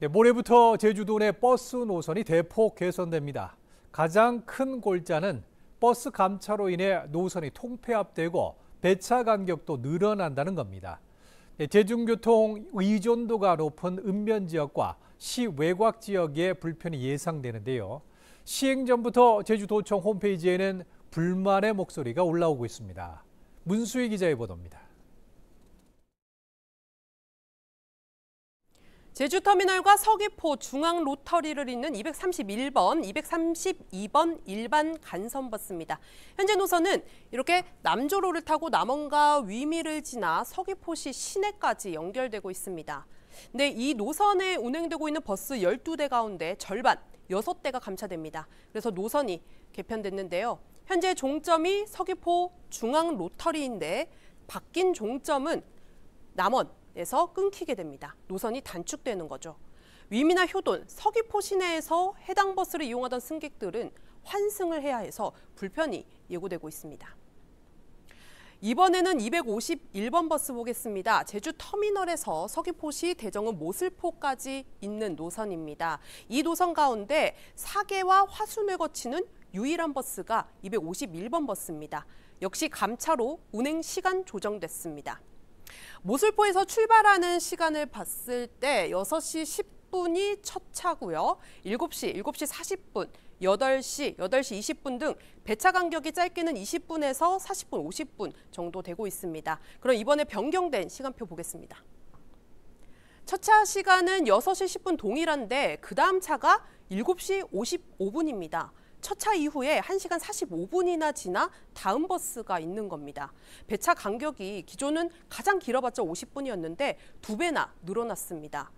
네, 모레부터 제주도 내 버스 노선이 대폭 개선됩니다. 가장 큰 골자는 버스 감차로 인해 노선이 통폐합되고 배차 간격도 늘어난다는 겁니다. 네, 대중교통 의존도가 높은 읍면 지역과 시 외곽 지역의 불편이 예상되는데요. 시행 전부터 제주도청 홈페이지에는 불만의 목소리가 올라오고 있습니다. 문수희 기자의 보도입니다. 제주터미널과 서귀포 중앙 로터리를 잇는 231번, 232번 일반 간선버스입니다. 현재 노선은 이렇게 남조로를 타고 남원과 위미를 지나 서귀포시 시내까지 연결되고 있습니다. 근이 네, 노선에 운행되고 있는 버스 12대 가운데 절반, 6대가 감차됩니다. 그래서 노선이 개편됐는데요. 현재 종점이 서귀포 중앙 로터리인데 바뀐 종점은 남원, 에서 끊기게 됩니다. 노선이 단축되는 거죠. 위미나 효돈, 서귀포 시내에서 해당 버스를 이용하던 승객들은 환승을 해야 해서 불편이 예고되고 있습니다. 이번에는 251번 버스 보겠습니다. 제주 터미널에서 서귀포시 대정읍 모슬포까지 있는 노선입니다. 이 노선 가운데 사계와 화순을 거치는 유일한 버스가 251번 버스입니다. 역시 감차로 운행 시간 조정됐습니다. 모슬포에서 출발하는 시간을 봤을 때 6시 10분이 첫 차고요. 7시, 7시 40분, 8시, 8시 20분 등 배차 간격이 짧게는 20분에서 40분, 50분 정도 되고 있습니다. 그럼 이번에 변경된 시간표 보겠습니다. 첫 차 시간은 6시 10분 동일한데 그 다음 차가 7시 55분입니다. 첫차 이후에 1시간 45분이나 지나 다음 버스가 있는 겁니다. 배차 간격이 기존은 가장 길어봤자 50분이었는데 두 배나 늘어났습니다.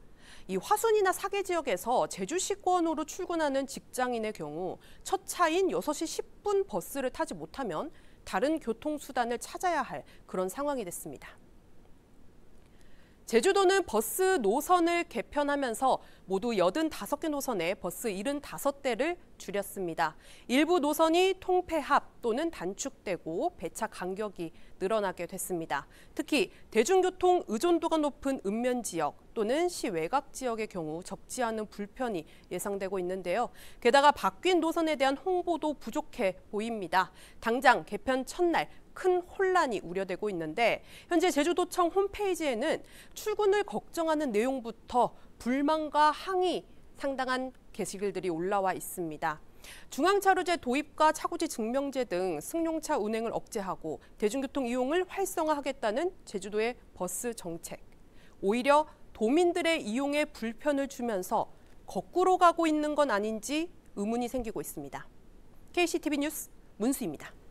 이 화순이나 사계 지역에서 제주시권으로 출근하는 직장인의 경우 첫 차인 6시 10분 버스를 타지 못하면 다른 교통수단을 찾아야 할 그런 상황이 됐습니다. 제주도는 버스 노선을 개편하면서 모두 85개 노선에 버스 75대를 줄였습니다. 일부 노선이 통폐합 또는 단축되고 배차 간격이 늘어나게 됐습니다. 특히 대중교통 의존도가 높은 읍면 지역 또는 시 외곽 지역의 경우 적지 않은 불편이 예상되고 있는데요. 게다가 바뀐 노선에 대한 홍보도 부족해 보입니다. 당장 개편 첫날 큰 혼란이 우려되고 있는데 현재 제주도청 홈페이지에는 출근을 걱정하는 내용부터 불만과 항의 상당한 게시글들이 올라와 있습니다. 중앙차로제 도입과 차고지 증명제 등 승용차 운행을 억제하고 대중교통 이용을 활성화하겠다는 제주도의 버스 정책. 오히려 도민들의 이용에 불편을 주면서 거꾸로 가고 있는 건 아닌지 의문이 생기고 있습니다. KCTV 뉴스 문수입니다.